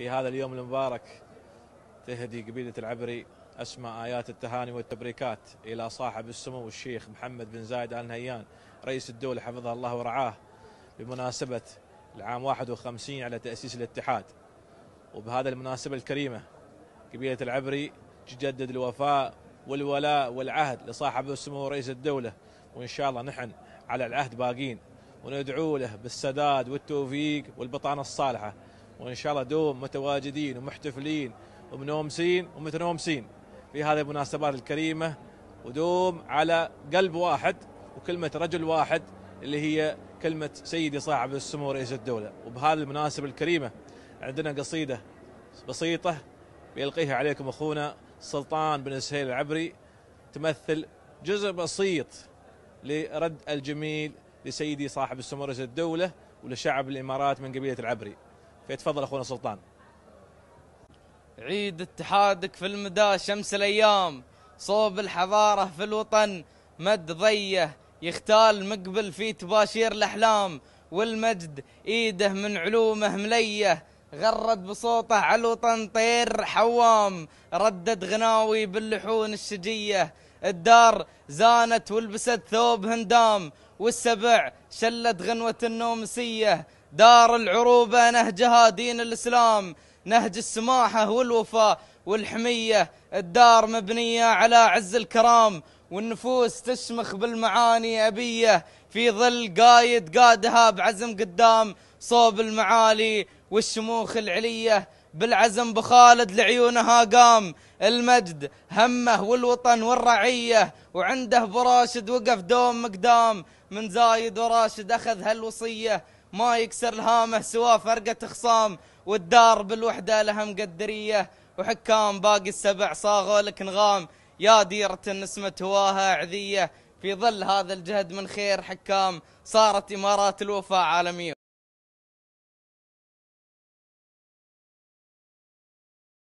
في هذا اليوم المبارك تهدي قبيلة العبري أسمى آيات التهاني والتبريكات إلى صاحب السمو الشيخ محمد بن زايد آل نهيان رئيس الدولة حفظه الله ورعاه بمناسبة العام 51 على تأسيس الاتحاد وبهذا المناسبة الكريمة قبيلة العبري تجدد الوفاء والولاء والعهد لصاحب السمو رئيس الدولة وإن شاء الله نحن على العهد باقين وندعو له بالسداد والتوفيق والبطانة الصالحة وان شاء الله دوم متواجدين ومحتفلين ومنومسين ومتنومسين في هذه المناسبات الكريمه ودوم على قلب واحد وكلمه رجل واحد اللي هي كلمه سيدي صاحب السمو رئيس الدوله وبهذه المناسبه الكريمه عندنا قصيده بسيطه بيلقيها عليكم اخونا سلطان بن سهيل العبري تمثل جزء بسيط لرد الجميل لسيدي صاحب السمو رئيس الدوله ولشعب الامارات من قبيله العبري فيتفضل اخونا سلطان عيد اتحادك في المدى شمس الايام صوب الحضاره في الوطن مد ضيه يختال مقبل في تباشير الاحلام والمجد ايده من علومه مليه غرد بصوته على الوطن طير حوام ردد غناوي باللحون الشجيه الدار زانت ولبست ثوب هندام والسبع شلت غنوه النومسيه دار العروبة نهجها دين الإسلام نهج السماحة والوفاء والحمية الدار مبنية على عز الكرام والنفوس تشمخ بالمعاني أبية في ظل قايد قادها بعزم قدام صوب المعالي والشموخ العليه بالعزم بخالد لعيونها قام المجد همه والوطن والرعية وعنده براشد وقف دوم مقدام من زايد وراشد أخذ هالوصية ما يكسر الهامه سوى فرقة خصام والدار بالوحدة لها مقدرية وحكام باقي السبع صاغوا لك نغام يا ديرة نسمة هواها عذية في ظل هذا الجهد من خير حكام صارت إمارات الوفاء عالمية